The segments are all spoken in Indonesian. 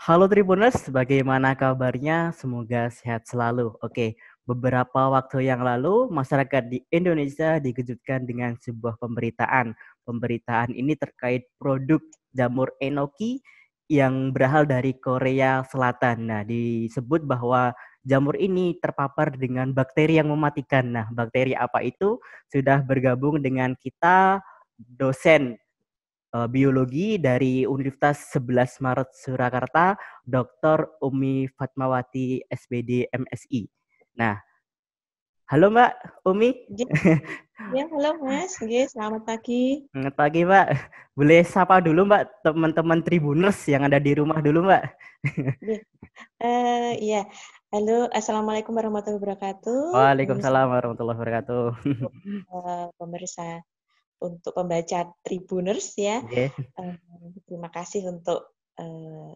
Halo Tribuners, bagaimana kabarnya? Semoga sehat selalu. Oke, beberapa waktu yang lalu masyarakat di Indonesia dikejutkan dengan sebuah pemberitaan. Pemberitaan ini terkait produk jamur enoki yang berasal dari Korea Selatan. Nah, disebut bahwa jamur ini terpapar dengan bakteri yang mematikan. Nah, bakteri apa itu? Sudah bergabung dengan kita dosen Eh, biologi dari Universitas 11 Maret Surakarta, Dr. Umi Fatmawati S.Pd, MSI. Nah, halo Mbak Umi. Ya, halo Mas. Ya, selamat pagi. Selamat pagi, Mbak. Boleh sapa dulu Mbak teman-teman Tribuners yang ada di rumah dulu, Mbak. Iya. Eh, uh, ya. Halo, Assalamualaikum warahmatullahi wabarakatuh. Waalaikumsalam warahmatullahi wabarakatuh. Eh, pemirsa untuk pembaca Tribuners ya. Okay. Uh, eh, terima kasih untuk uh,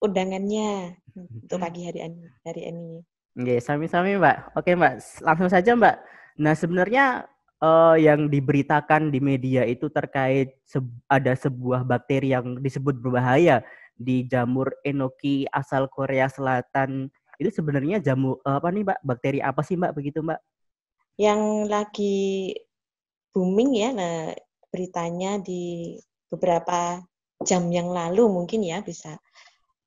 undangannya untuk pagi hari ini. Hari ini. Oke, okay, sami-sami Mbak. Oke okay, Mbak, langsung saja Mbak. Nah sebenarnya uh, yang diberitakan di media itu terkait se ada sebuah bakteri yang disebut berbahaya di jamur enoki asal Korea Selatan. Itu sebenarnya jamu apa nih Mbak? Bakteri apa sih Mbak begitu Mbak? Yang lagi booming ya nah beritanya di beberapa jam yang lalu mungkin ya bisa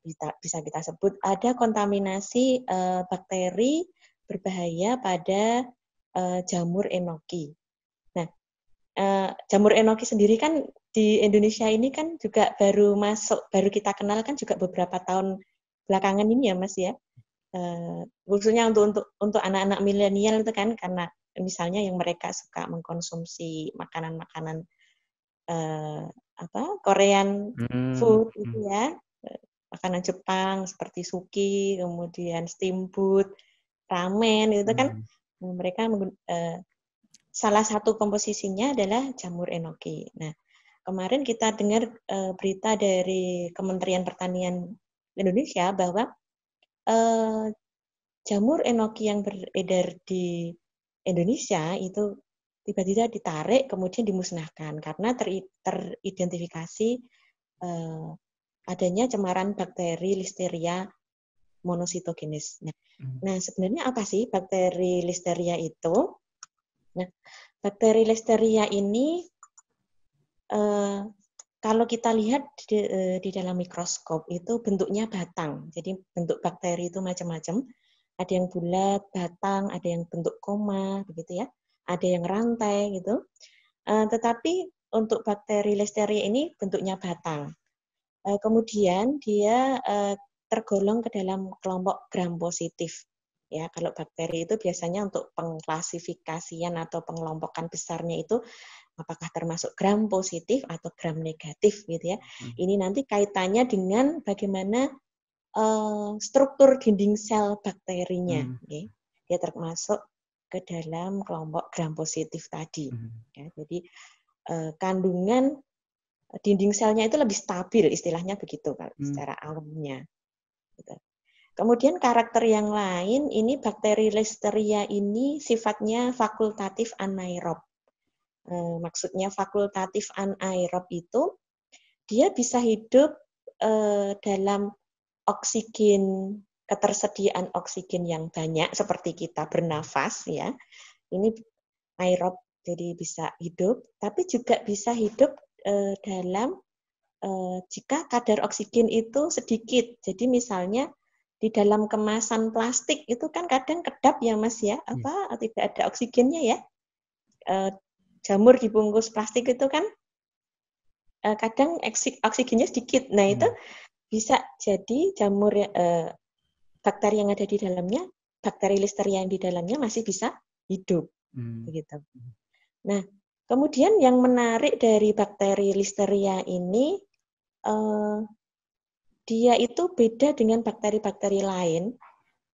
bisa, bisa kita sebut ada kontaminasi uh, bakteri berbahaya pada uh, jamur enoki. Nah, uh, jamur enoki sendiri kan di Indonesia ini kan juga baru masuk, baru kita kenal kan juga beberapa tahun belakangan ini ya Mas ya. Uh, khususnya untuk untuk untuk anak-anak milenial itu kan karena misalnya yang mereka suka mengkonsumsi makanan-makanan eh, apa Korean hmm. food gitu ya eh, makanan Jepang seperti suki kemudian steamboat ramen itu kan hmm. Nah, mereka eh, salah satu komposisinya adalah jamur enoki nah kemarin kita dengar eh, berita dari Kementerian Pertanian Indonesia bahwa eh, jamur enoki yang beredar di Indonesia itu tiba-tiba ditarik kemudian dimusnahkan karena teridentifikasi eh, adanya cemaran bakteri listeria monositogenes. Nah, hmm. nah, sebenarnya apa sih bakteri listeria itu? Nah, bakteri listeria ini eh, kalau kita lihat di, eh, di dalam mikroskop itu bentuknya batang. Jadi bentuk bakteri itu macam-macam ada yang bulat, batang, ada yang bentuk koma, begitu ya, ada yang rantai gitu. Uh, tetapi untuk bakteri listeria ini bentuknya batang. Uh, kemudian dia uh, tergolong ke dalam kelompok gram positif. Ya, kalau bakteri itu biasanya untuk pengklasifikasian atau pengelompokan besarnya itu apakah termasuk gram positif atau gram negatif gitu ya. Hmm. Ini nanti kaitannya dengan bagaimana uh, struktur dinding sel bakterinya. Hmm. Okay. Dia termasuk ke dalam kelompok gram positif tadi. Hmm. Ya, jadi uh, kandungan dinding selnya itu lebih stabil, istilahnya begitu kalau hmm. secara alamnya. Gitu. Kemudian karakter yang lain ini bakteri listeria ini sifatnya fakultatif anaerob. Eh, maksudnya fakultatif anaerob itu dia bisa hidup dalam oksigen ketersediaan oksigen yang banyak seperti kita bernafas ya. Ini aerob jadi bisa hidup, tapi juga bisa hidup e, dalam e, jika kadar oksigen itu sedikit. Jadi misalnya di dalam kemasan plastik itu kan kadang kedap ya Mas ya, hmm. apa hmm. tidak ada oksigennya ya. E, jamur dibungkus plastik itu kan e, kadang oksigennya sedikit. Nah, hmm. itu bisa jadi jamur ya, eh, bakteri yang ada di dalamnya, bakteri listeria yang di dalamnya masih bisa hidup, hmm. begitu. Nah, kemudian yang menarik dari bakteri listeria ini, eh, dia itu beda dengan bakteri-bakteri lain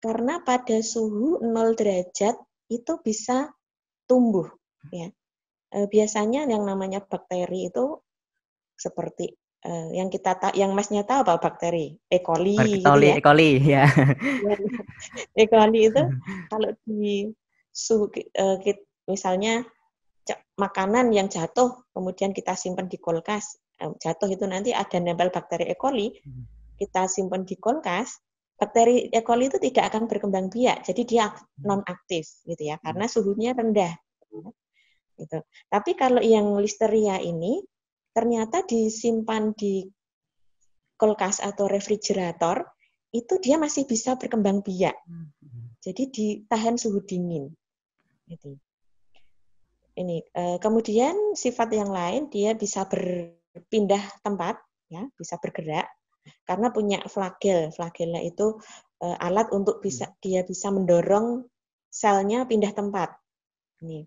karena pada suhu 0 derajat itu bisa tumbuh, ya. Eh, biasanya yang namanya bakteri itu seperti uh, yang kita tak yang masnya tahu apa bakteri E. coli bakteri, gitu ya. E. coli ya. e. coli itu kalau di suhu uh, misalnya makanan yang jatuh kemudian kita simpan di kulkas uh, jatuh itu nanti ada nempel bakteri E. coli hmm. kita simpan di kulkas bakteri E. coli itu tidak akan berkembang biak jadi dia hmm. non aktif gitu ya karena hmm. suhunya rendah gitu. Tapi kalau yang listeria ini ternyata disimpan di kulkas atau refrigerator itu dia masih bisa berkembang biak. Jadi ditahan suhu dingin. Gitu. Ini eh, kemudian sifat yang lain dia bisa berpindah tempat, ya bisa bergerak karena punya flagel. Flagelnya itu eh, alat untuk bisa hmm. dia bisa mendorong selnya pindah tempat. Ini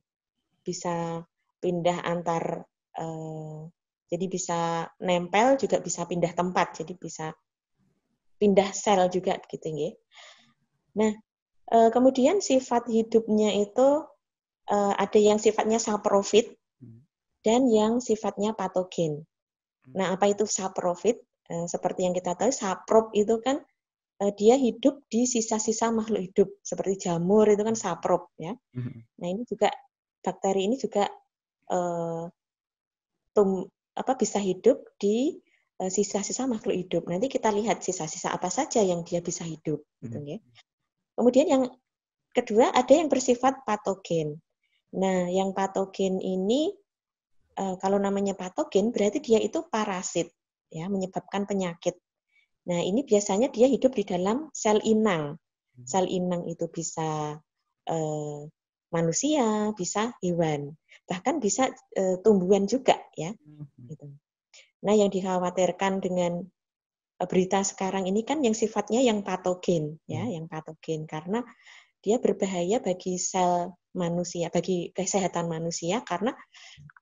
bisa pindah antar eh, jadi bisa nempel juga bisa pindah tempat, jadi bisa pindah sel juga gitu ya. Nah, eh, kemudian sifat hidupnya itu eh, ada yang sifatnya saprofit hmm. dan yang sifatnya patogen. Hmm. Nah, apa itu saprofit? Eh, seperti yang kita tahu, saprop itu kan dia hidup di sisa-sisa makhluk hidup seperti jamur itu kan saprop ya. Hmm. Nah ini juga bakteri ini juga tum, apa bisa hidup di eh, sisa-sisa makhluk hidup. Nanti kita lihat sisa-sisa apa saja yang dia bisa hidup, mhm. gitu ya. Kemudian yang kedua ada yang bersifat patogen. Nah, yang patogen ini eh, kalau namanya patogen berarti dia itu parasit, ya, menyebabkan penyakit. Nah, ini biasanya dia hidup di dalam sel inang. Mhm. Sel inang itu bisa uh, manusia, bisa hewan bahkan bisa e, tumbuhan juga ya. Mm-hmm. Gitu. Nah yang dikhawatirkan dengan eh, berita sekarang ini kan yang sifatnya yang patogen ya, mm. yang patogen karena dia berbahaya bagi sel manusia, bagi kesehatan manusia karena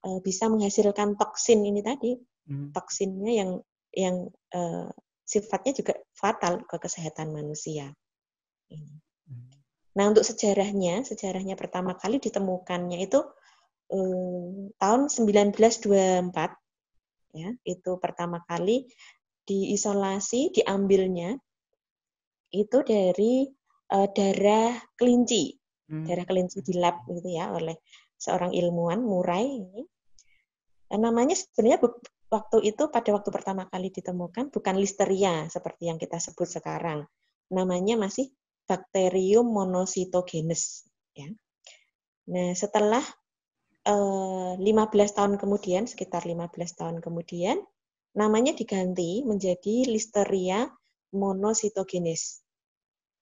e, bisa menghasilkan toksin ini tadi, mm-hmm. toksinnya yang yang e, sifatnya juga fatal ke kesehatan manusia. Mm-hmm. Nah, untuk sejarahnya, sejarahnya pertama kali ditemukannya itu Eh, tahun 1924 ya itu pertama kali diisolasi diambilnya itu dari uh, darah kelinci hmm. darah kelinci di lab gitu ya oleh seorang ilmuwan Murai ini Dan eh, namanya sebenarnya waktu itu pada waktu pertama kali ditemukan bukan listeria seperti yang kita sebut sekarang namanya masih bakterium monositogenes ya. Nah, setelah 15 eh, tahun kemudian, sekitar 15 tahun kemudian, namanya diganti menjadi Listeria monositogenes.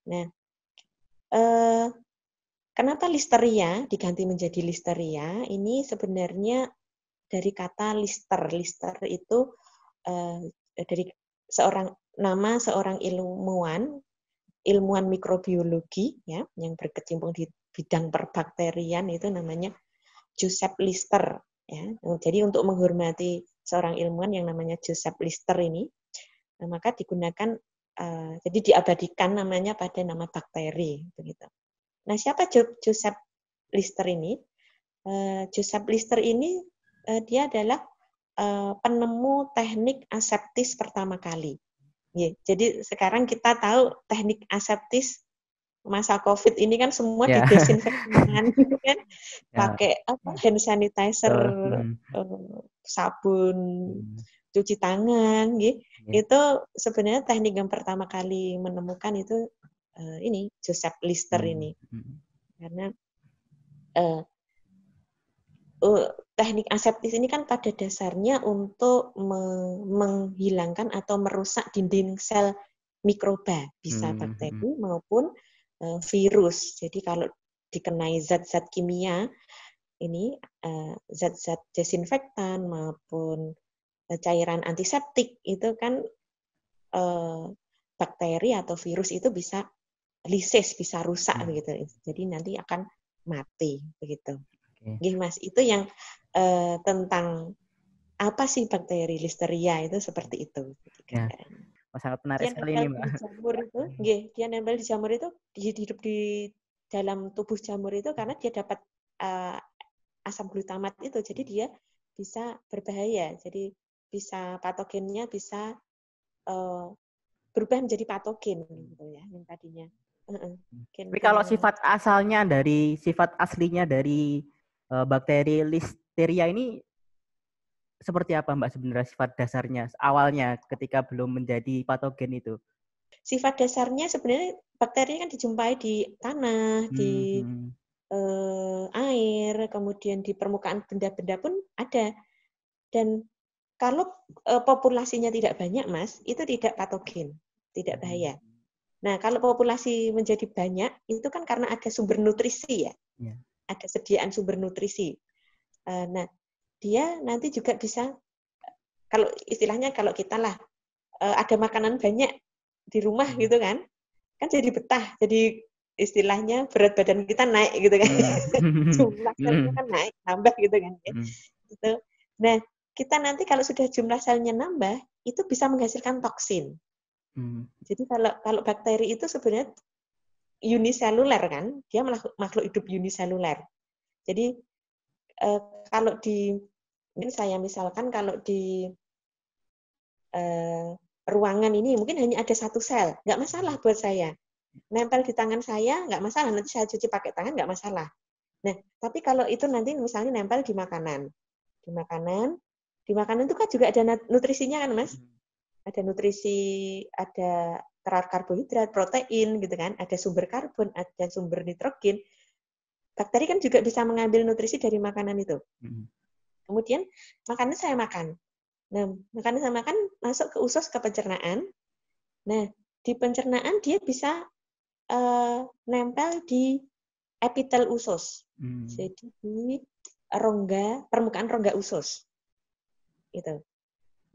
Nah, eh, kenapa Listeria diganti menjadi Listeria? Ini sebenarnya dari kata lister. Lister itu eh, dari seorang nama seorang ilmuwan, ilmuwan mikrobiologi ya, yang berkecimpung di bidang perbakterian itu namanya Joseph Lister. Ya. Jadi untuk menghormati seorang ilmuwan yang namanya Joseph Lister ini, eh, maka digunakan, uh, jadi diabadikan namanya pada nama bakteri. Begitu. Nah, siapa Joseph Lister ini? Uh, eh, Joseph Lister ini uh, dia adalah uh, penemu teknik aseptis pertama kali. Yeah. Jadi sekarang kita tahu teknik aseptis masa covid ini kan semua yeah. Ya. gitu kan yeah. pakai apa hand sanitizer mm. sabun mm. cuci tangan gitu yeah. itu sebenarnya teknik yang pertama kali menemukan itu uh, ini Joseph Lister mm. ini hmm. karena uh, uh, teknik aseptis ini kan pada dasarnya untuk me menghilangkan atau merusak dinding sel mikroba bisa hmm. bakteri hmm. maupun uh, virus. Jadi kalau dikenai zat-zat kimia ini zat eh, zat-zat desinfektan maupun eh, cairan antiseptik itu kan bakteri atau virus itu bisa lisis, bisa rusak hmm. begitu. Jadi nanti akan mati begitu. Okay. Gih, Mas, itu yang uh, tentang apa sih bakteri listeria itu seperti itu. Ya. Oh, sangat menarik kian sekali ini mbak. Jamur itu, yeah, dia nempel di jamur itu hidup di dalam tubuh jamur itu karena dia dapat uh, asam glutamat itu, jadi dia bisa berbahaya. Jadi bisa patogennya bisa uh, berubah menjadi patogen gitu ya, yang tadinya. uh Tapi kalau sifat asalnya dari sifat aslinya dari uh, bakteri listeria ini seperti apa Mbak sebenarnya sifat dasarnya awalnya ketika belum menjadi patogen itu? Sifat dasarnya sebenarnya bakterinya kan dijumpai di tanah, hmm. di hmm. eh, air, kemudian di permukaan benda-benda pun ada. Dan kalau eh, populasinya tidak banyak, Mas, itu tidak patogen, tidak hmm. bahaya. Nah, kalau populasi menjadi banyak, itu kan karena ada sumber nutrisi ya. ya. Ada sediaan sumber nutrisi. Eh, nah, dia nanti juga bisa kalau istilahnya kalau kita lah eh, ada makanan banyak di rumah hmm. gitu kan kan jadi betah jadi istilahnya berat badan kita naik gitu kan hmm. jumlah hmm. kan naik tambah gitu kan ya. gitu nah kita nanti kalau sudah jumlah selnya nambah itu bisa menghasilkan toksin jadi kalau kalau bakteri itu sebenarnya uniseluler kan dia makhluk hidup uniseluler jadi eh, kalau di mungkin saya misalkan kalau di eh, ruangan ini mungkin hanya ada satu sel, nggak masalah buat saya. Nempel di tangan saya nggak masalah, nanti saya cuci pakai tangan nggak masalah. Nah, tapi kalau itu nanti misalnya nempel di makanan, di makanan, di makanan itu kan juga ada nutrisinya kan, mas? Hmm. Ada nutrisi, ada karbohidrat, protein gitu kan, ada sumber karbon, ada sumber nitrogen. Bakteri kan juga bisa mengambil nutrisi dari makanan itu. Hmm. Kemudian makannya saya makan. Nah, makannya saya makan masuk ke usus ke pencernaan. Nah, di pencernaan dia bisa uh, nempel di epitel usus. Hmm. Jadi ini rongga permukaan rongga usus. Gitu.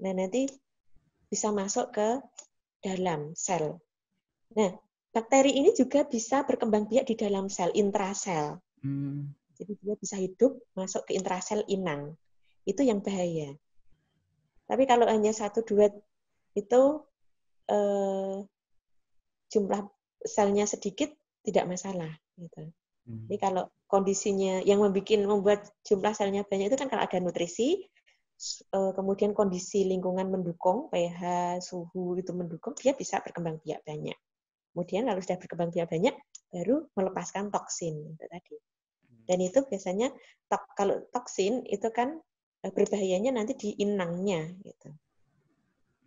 Nah, nanti bisa masuk ke dalam sel. Nah, bakteri ini juga bisa berkembang biak di dalam sel intrasel. Hmm. Jadi dia bisa hidup masuk ke intrasel inang. Itu yang bahaya. Tapi kalau hanya satu dua itu eh, jumlah selnya sedikit tidak masalah. Gitu. Hmm. Jadi kalau kondisinya yang membuat membuat jumlah selnya banyak itu kan kalau ada nutrisi, eh, kemudian kondisi lingkungan mendukung, pH, suhu itu mendukung, dia bisa berkembang biak banyak. Kemudian kalau sudah berkembang biak banyak, baru melepaskan toksin itu tadi. Dan itu biasanya tok, kalau toksin itu kan eh, berbahayanya nanti di inangnya gitu.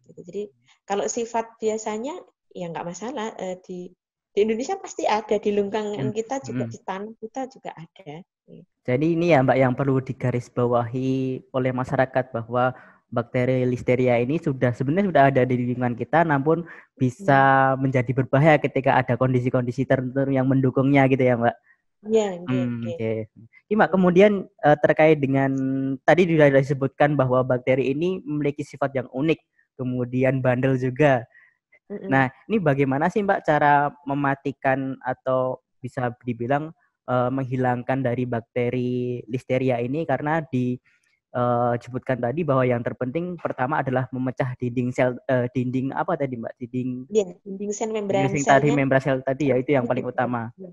gitu. Jadi kalau sifat biasanya ya nggak masalah eh, di di Indonesia pasti ada di lungkangan hmm, kita juga hmm. di tanah kita juga ada. Gitu. Jadi ini ya Mbak yang perlu digarisbawahi oleh masyarakat bahwa bakteri listeria ini sudah sebenarnya sudah ada di lingkungan kita namun hmm. bisa menjadi berbahaya ketika ada kondisi-kondisi tertentu yang mendukungnya gitu ya Mbak. Iya, Oke. Ima hmm, kemudian uh, terkait dengan tadi sudah disebutkan bahwa bakteri ini memiliki sifat yang unik, kemudian bandel juga. Nah, ini bagaimana sih Mbak cara mematikan atau bisa dibilang uh, menghilangkan dari bakteri listeria ini karena di uh, eh, sebutkan tadi bahwa yang terpenting pertama adalah memecah dinding sel uh, dinding apa tadi mbak dinding ya, dinding sel membran dinding sel tadi membran sel tadi ya itu yang paling utama iya.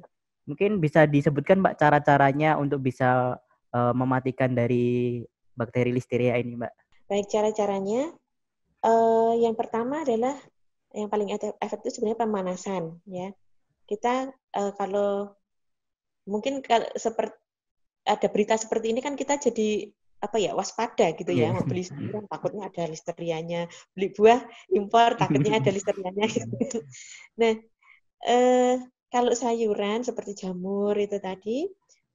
Mungkin bisa disebutkan Mbak cara-caranya untuk bisa uh, mematikan dari bakteri listeria ini Mbak? Baik, cara-caranya uh, yang pertama adalah yang paling efektif sebenarnya pemanasan ya. Kita uh, kalau mungkin kalau seperti ada berita seperti ini kan kita jadi apa ya waspada gitu ya iya. mau beli sayuran takutnya ada listerianya beli buah impor takutnya ada listerianya gitu. nah eh, kalau sayuran seperti jamur itu tadi,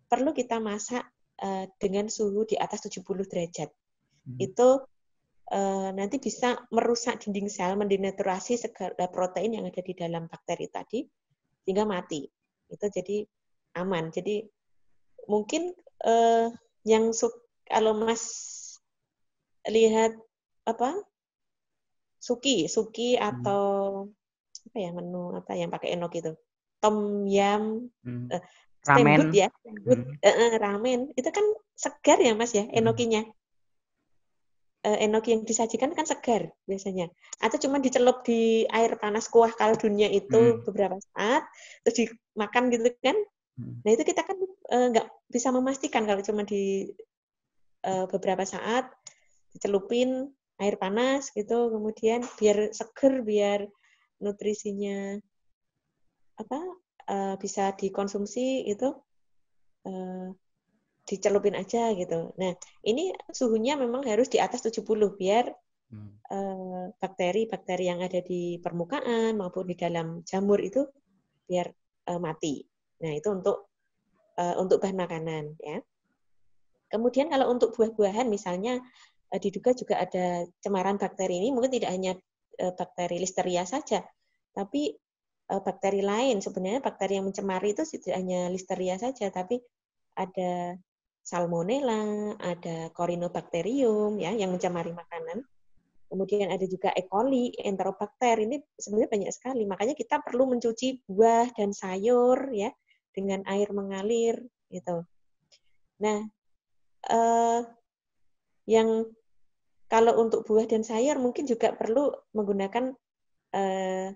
perlu kita masak uh, dengan suhu di atas 70 derajat. Hmm. Itu uh, nanti bisa merusak dinding sel, mendenaturasi segala protein yang ada di dalam bakteri tadi, sehingga mati. Itu jadi aman. Jadi mungkin uh, yang kalau Mas lihat apa suki suki hmm. atau hmm. apa ya menu apa yang pakai enok itu tom yam, hmm. uh, ramen ya, good, hmm. uh, ramen itu kan segar ya mas ya hmm. enokinya. Uh, enoki yang disajikan kan segar biasanya. Atau cuma dicelup di air panas kuah kaldunya itu hmm. beberapa saat terus dimakan gitu kan. Hmm. Nah itu kita kan nggak uh, bisa memastikan kalau cuma di uh, beberapa saat dicelupin air panas gitu kemudian biar seger biar nutrisinya apa uh, bisa dikonsumsi itu uh, dicelupin aja gitu. Nah, ini suhunya memang harus di atas 70 biar bakteri-bakteri hmm. eh, uh, yang ada di permukaan maupun di dalam jamur itu biar uh, mati. Nah, itu untuk uh, untuk bahan makanan ya. Kemudian kalau untuk buah-buahan misalnya uh, diduga juga ada cemaran bakteri ini mungkin tidak hanya uh, bakteri listeria saja, tapi Eh, bakteri lain. Sebenarnya bakteri yang mencemari itu tidak hanya listeria saja, tapi ada salmonella, ada corinobacterium ya yang mencemari makanan. Kemudian ada juga E. coli, enterobakter. Ini sebenarnya banyak sekali. Makanya kita perlu mencuci buah dan sayur ya dengan air mengalir gitu. Nah, eh, yang kalau untuk buah dan sayur mungkin juga perlu menggunakan eh,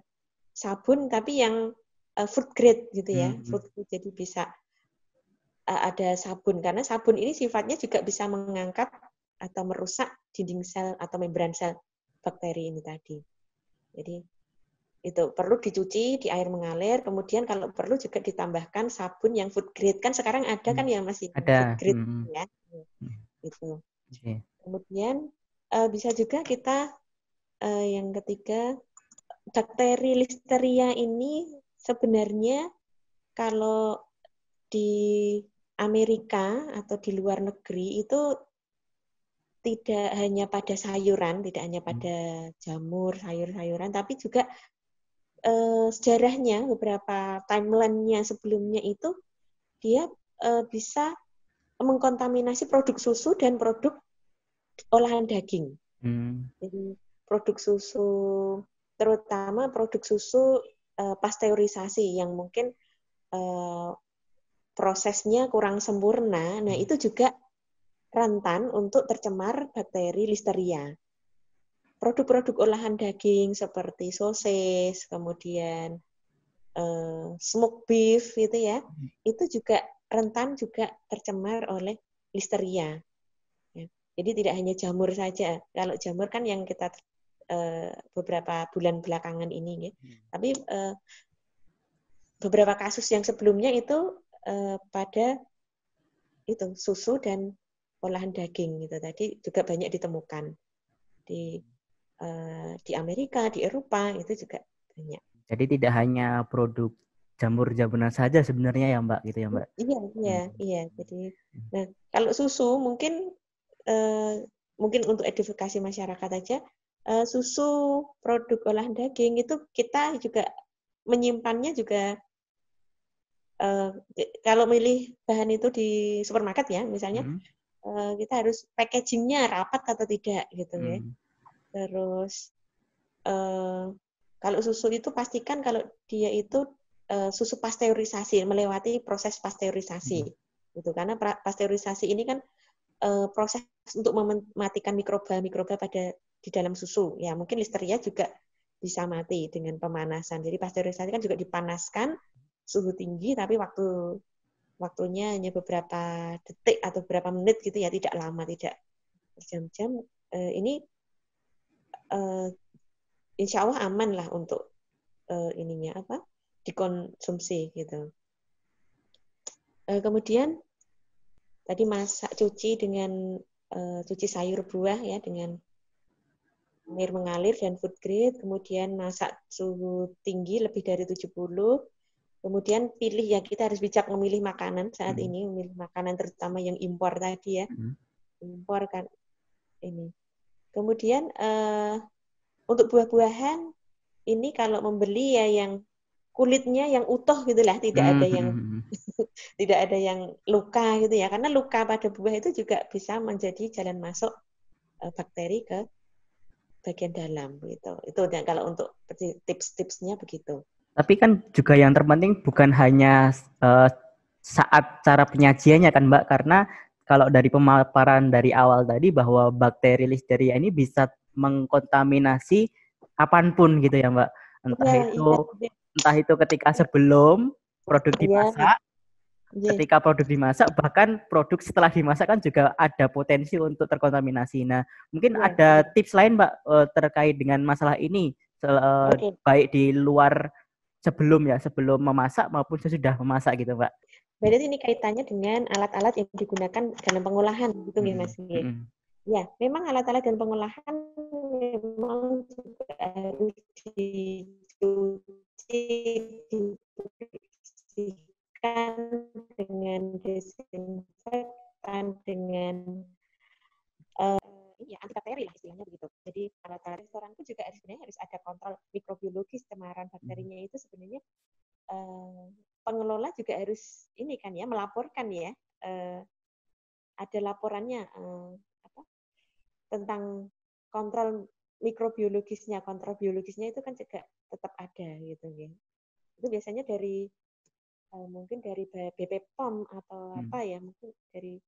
sabun tapi yang uh, food grade gitu ya. Mm -hmm. Food grade jadi bisa uh, ada sabun karena sabun ini sifatnya juga bisa mengangkat atau merusak dinding sel atau membran sel bakteri ini tadi. Jadi itu perlu dicuci di air mengalir, kemudian kalau perlu juga ditambahkan sabun yang food grade kan sekarang ada kan hmm. yang masih ada. food grade hmm. hmm. ya. Hmm. Itu. Okay. Kemudian uh, bisa juga kita uh, yang ketiga bakteri listeria ini sebenarnya kalau di Amerika atau di luar negeri itu tidak hanya pada sayuran, tidak hanya hmm. pada jamur, sayur-sayuran, tapi juga e, sejarahnya beberapa timeline-nya sebelumnya itu dia e, bisa mengkontaminasi produk susu dan produk olahan daging. Hmm. Jadi produk susu terutama produk susu uh, pasteurisasi yang mungkin uh, prosesnya kurang sempurna. Nah, hmm. itu juga rentan untuk tercemar bakteri listeria. Produk-produk olahan daging seperti sosis, kemudian uh, eh, smoked beef itu ya, hmm. itu juga rentan juga tercemar oleh listeria. Ya, jadi tidak hanya jamur saja. Kalau jamur kan yang kita Eh, beberapa bulan belakangan ini. Gitu. Hmm. Tapi eh, beberapa kasus yang sebelumnya itu eh, pada itu susu dan olahan daging gitu tadi juga banyak ditemukan di di Amerika, di Eropa itu juga banyak. Jadi tidak hanya produk jamur jamuran saja sebenarnya ya Mbak gitu ya Mbak. Iya iya hmm. iya jadi hmm. nah kalau susu mungkin uh, mungkin untuk edukasi masyarakat aja Eh, susu, produk olahan daging itu kita juga menyimpannya juga uh, kalau milih bahan itu di supermarket ya misalnya hmm. uh, kita harus packagingnya rapat atau tidak gitu ya. hmm. ya. Terus uh, kalau susu itu pastikan kalau dia itu uh, susu pasteurisasi melewati proses pasteurisasi hmm. gitu karena pasteurisasi ini kan uh, proses untuk mematikan mikroba mikroba pada di dalam susu. Ya, mungkin listeria juga bisa mati dengan pemanasan. Jadi pasteurisasi kan juga dipanaskan suhu tinggi tapi waktu waktunya hanya beberapa detik atau beberapa menit gitu ya, tidak lama, tidak jam jam Uh, ini uh, insya Allah aman lah untuk uh, ininya apa dikonsumsi gitu. Uh, kemudian tadi masak cuci dengan uh, cuci sayur buah ya dengan air mengalir dan food grade, kemudian masak suhu tinggi lebih dari 70, kemudian pilih ya kita harus bijak memilih makanan saat hmm. ini, memilih makanan terutama yang impor tadi ya, hmm. impor kan ini. Kemudian uh, untuk buah-buahan ini kalau membeli ya yang kulitnya yang utuh gitulah, tidak hmm. ada hmm, yang hmm, hmm. tidak ada yang luka gitu ya, karena luka pada buah itu juga bisa menjadi jalan masuk eh, bakteri ke bagian dalam gitu. Itu kalau untuk tips-tipsnya begitu. Tapi kan juga yang terpenting bukan hanya uh, saat cara penyajiannya kan Mbak karena kalau dari pemaparan dari awal tadi bahwa bakteri listeria ini bisa mengkontaminasi apapun gitu ya Mbak. Entah ya, itu ya. entah itu ketika sebelum produk iya. dimasak yeah. Ketika produk dimasak, bahkan produk setelah dimasak kan juga ada potensi untuk terkontaminasi. Nah, mungkin yeah. ada tips lain, Mbak, eh, terkait dengan masalah ini, eh, okay. baik di luar sebelum ya, sebelum memasak maupun sesudah memasak gitu, Mbak. Berarti ini kaitannya dengan alat-alat yang digunakan dalam pengolahan, gitu hmm. ya, Mas? Hmm. Ya, memang alat-alat dan pengolahan memang juga harus di dengan disinfektan dengan uh, eh, ya antibakteri lah istilahnya begitu. Jadi tata restoran pun juga sebenarnya harus ada kontrol mikrobiologis cemaran bakterinya hmm. itu sebenarnya uh, pengelola juga harus ini kan ya melaporkan ya uh, ada laporannya uh, apa tentang kontrol mikrobiologisnya kontrol biologisnya itu kan juga tetap ada gitu ya itu biasanya dari uh, mungkin dari BP POM atau hmm. apa ya mungkin dari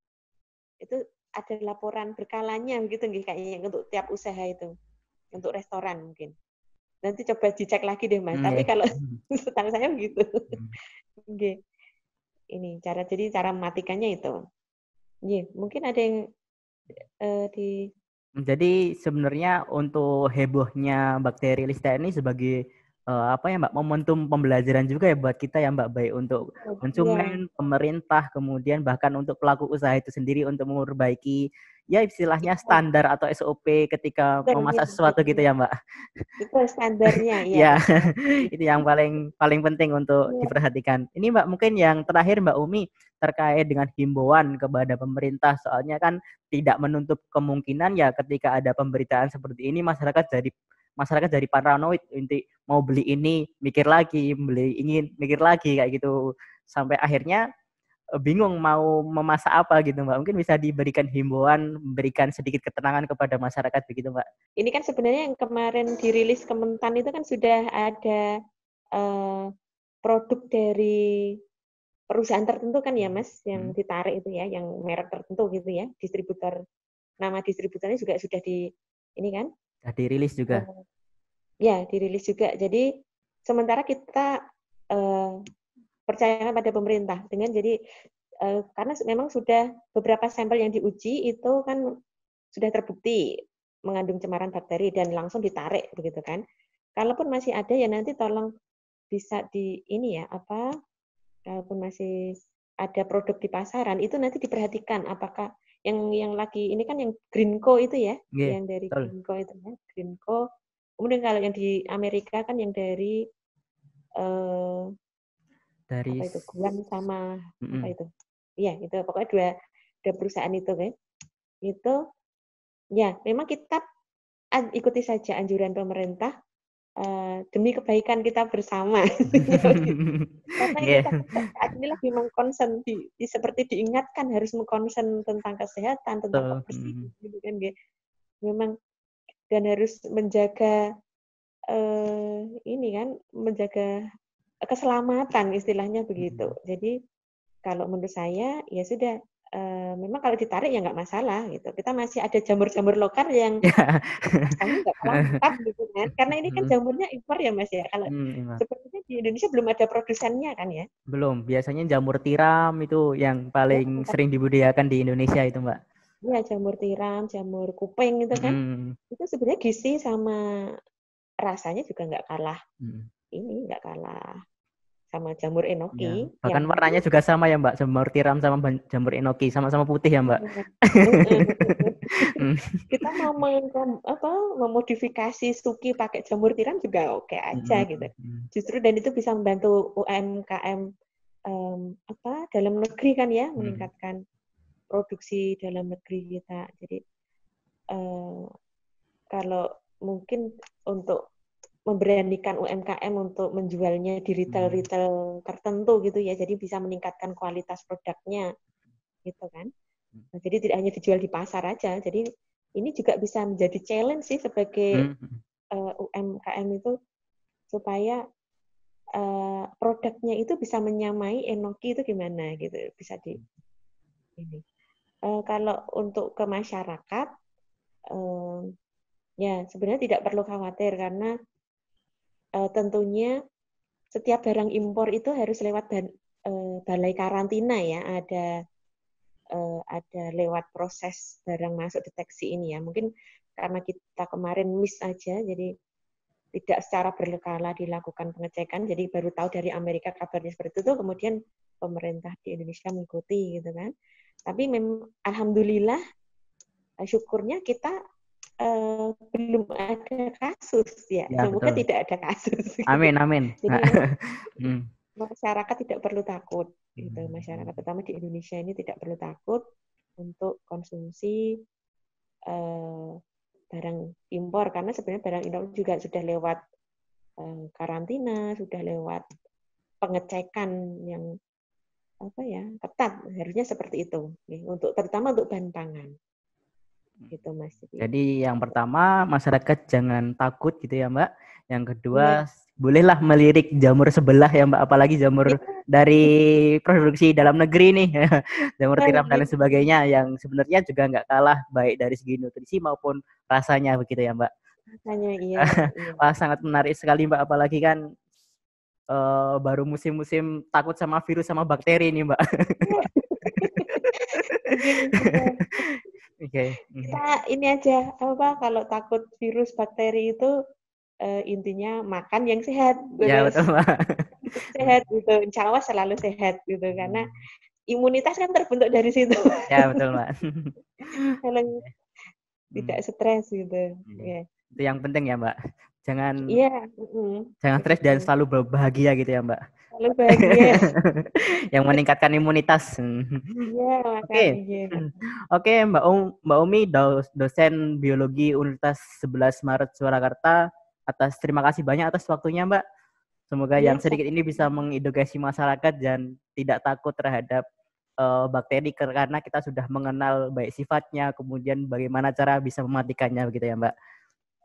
itu ada laporan berkalanya gitu nggih kayaknya untuk tiap usaha itu untuk restoran mungkin nanti coba dicek lagi deh mas hmm. tapi kalau setahu saya begitu hmm. ini cara jadi cara mematikannya itu mungkin ada yang uh, di jadi sebenarnya untuk hebohnya bakteri Listeria ini sebagai uh, apa ya Mbak momentum pembelajaran juga ya buat kita ya Mbak baik untuk iya. konsumen, yeah. pemerintah, kemudian bahkan untuk pelaku usaha itu sendiri untuk memperbaiki ya istilahnya iya. standar atau SOP ketika memasak ya, sesuatu gitu ya Mbak. Itu standarnya ya. ya. itu yang paling paling penting untuk ya. diperhatikan. Ini Mbak mungkin yang terakhir Mbak Umi terkait dengan himbauan kepada pemerintah soalnya kan tidak menutup kemungkinan ya ketika ada pemberitaan seperti ini masyarakat jadi masyarakat jadi paranoid inti mau beli ini mikir lagi beli ingin mikir lagi kayak gitu sampai akhirnya eh, bingung mau memasak apa gitu mbak mungkin bisa diberikan himbauan memberikan sedikit ketenangan kepada masyarakat begitu mbak ini kan sebenarnya yang kemarin dirilis Kementan itu kan sudah ada uh, produk dari perusahaan tertentu kan ya mas yang hmm. ditarik itu ya yang merek tertentu gitu ya distributor nama distributornya juga sudah di ini kan sudah dirilis juga. Uh, ya, dirilis juga. Jadi sementara kita uh, eh, percayakan pada pemerintah dengan jadi uh, karena memang sudah beberapa sampel yang diuji itu kan sudah terbukti mengandung cemaran bakteri dan langsung ditarik begitu kan. Kalaupun masih ada ya nanti tolong bisa di ini ya apa kalaupun masih ada produk di pasaran itu nanti diperhatikan apakah yang yang lagi ini kan yang Greenco itu ya, yeah, yang dari betul. Greenco itu ya Greenco. Kemudian kalau yang di Amerika kan yang dari uh, dari apa itu Guam sama mm -mm. apa itu? Iya, itu pokoknya dua dua perusahaan itu kan. Itu ya, memang kita ikuti saja anjuran pemerintah Eh, demi kebaikan kita bersama. Karena yeah. kita kan mengkonsen di, di seperti diingatkan harus mengkonsen tentang kesehatan, tentang so, kebersihan, mm-hmm. gitu kan, gitu. Memang dan harus menjaga uh, ini kan, menjaga keselamatan istilahnya begitu. Mm. Jadi kalau menurut saya ya sudah memang kalau ditarik ya nggak masalah gitu. Kita masih ada jamur-jamur lokal yang kami iya. nggak gitu kan. Karena ini kan jamurnya impor ya Mas ya. Kalau hmm, sepertinya di Indonesia belum ada produsennya kan ya? Belum. Biasanya jamur tiram itu yang paling ya, sering dibudidayakan di Indonesia itu Mbak. Iya, jamur tiram, jamur kuping gitu kan. Hmm. Itu sebenarnya gizi sama rasanya juga nggak kalah. Hmm. Ini nggak kalah sama jamur enoki. Ya. Bahkan warnanya juga sama ya Mbak, jamur tiram sama jamur enoki, sama-sama putih ya Mbak. Mm. Kita mau meng, apa, memodifikasi suki pakai jamur tiram juga oke okay aja hmm. gitu. Justru dan itu bisa membantu UMKM um, apa dalam negeri kan ya, mm. meningkatkan produksi dalam negeri kita. Jadi uh, kalau mungkin untuk memberanikan UMKM untuk menjualnya di retail-retail tertentu gitu ya. Jadi bisa meningkatkan kualitas produknya gitu kan. Nah, jadi tidak hanya dijual di pasar aja. Jadi ini juga bisa menjadi challenge sih sebagai uh, hmm, hmm. eh, UMKM itu supaya uh, produknya itu bisa menyamai enoki itu gimana gitu bisa di ini. Uh, kalau untuk ke masyarakat uh, ya sebenarnya tidak perlu khawatir karena uh, tentunya setiap barang impor itu harus lewat ban, uh, balai karantina ya. Ada uh, ada lewat proses barang masuk deteksi ini ya. Mungkin karena kita kemarin miss aja, jadi tidak secara berkala dilakukan pengecekan, jadi baru tahu dari Amerika kabarnya seperti itu, kemudian pemerintah di Indonesia mengikuti gitu kan. Tapi memang alhamdulillah syukurnya kita Eh, belum ada kasus ya, ya semoga betul. tidak ada kasus. Amin amin. Jadi hmm. masyarakat tidak perlu takut, gitu. Hmm. masyarakat terutama di Indonesia ini tidak perlu takut untuk konsumsi uh, barang impor karena sebenarnya barang impor juga sudah lewat uh, karantina, sudah lewat pengecekan yang apa ya ketat harusnya seperti itu gitu. untuk terutama untuk bahan pangan Hmm. gitu Mas. Jadi, yang pertama masyarakat jangan takut gitu ya Mbak. Yang kedua ya. bolehlah melirik jamur sebelah ya Mbak, apalagi jamur ya. dari produksi dalam negeri nih, jamur iya, tiram iya. dan lain sebagainya yang sebenarnya juga nggak kalah baik dari segi nutrisi maupun rasanya begitu ya Mbak. Rasanya iya. iya. Wah sangat menarik sekali Mbak, apalagi kan uh, baru musim-musim takut sama virus sama bakteri nih Mbak. Iya. okay. Mhm. kita ini aja apa kalau takut virus bakteri itu uh, intinya makan yang sehat gitu. ya betul sehat gitu insya Allah selalu sehat gitu hmm. karena imunitas kan terbentuk dari situ ya betul mbak kalau hmm. tidak stres gitu hmm. Yeah. itu yang penting ya mbak jangan yeah. mm. jangan stres dan selalu berbahagia gitu ya mbak Lalu bahagia. yang meningkatkan imunitas. Iya, Oke. Hmm. Oke, Mbak um, Mbak Umi dosen biologi Universitas 11 Maret Surakarta atas terima kasih banyak atas waktunya, Mbak. Semoga ya. yang sedikit ini bisa mengedukasi masyarakat dan tidak takut terhadap uh, bakteri karena kita sudah mengenal baik sifatnya, kemudian bagaimana cara bisa mematikannya begitu ya, Mbak.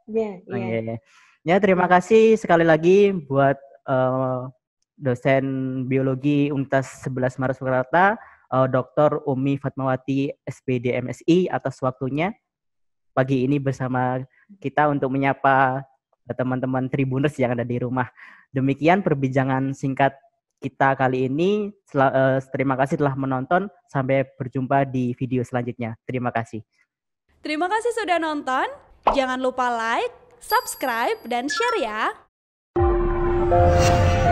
Iya, yeah, iya. Okay. Ya, terima kasih sekali lagi buat uh, dosen biologi Universitas 11 Maret Surakarta, uh, eh, Dr. Umi Fatmawati SPD MSI atas waktunya pagi ini bersama kita untuk menyapa teman-teman Tribuners yang ada di rumah. Demikian perbincangan singkat kita kali ini. Eh, terima kasih telah menonton. Sampai berjumpa di video selanjutnya. Terima kasih. Terima kasih sudah nonton. Jangan lupa like, subscribe, dan share ya.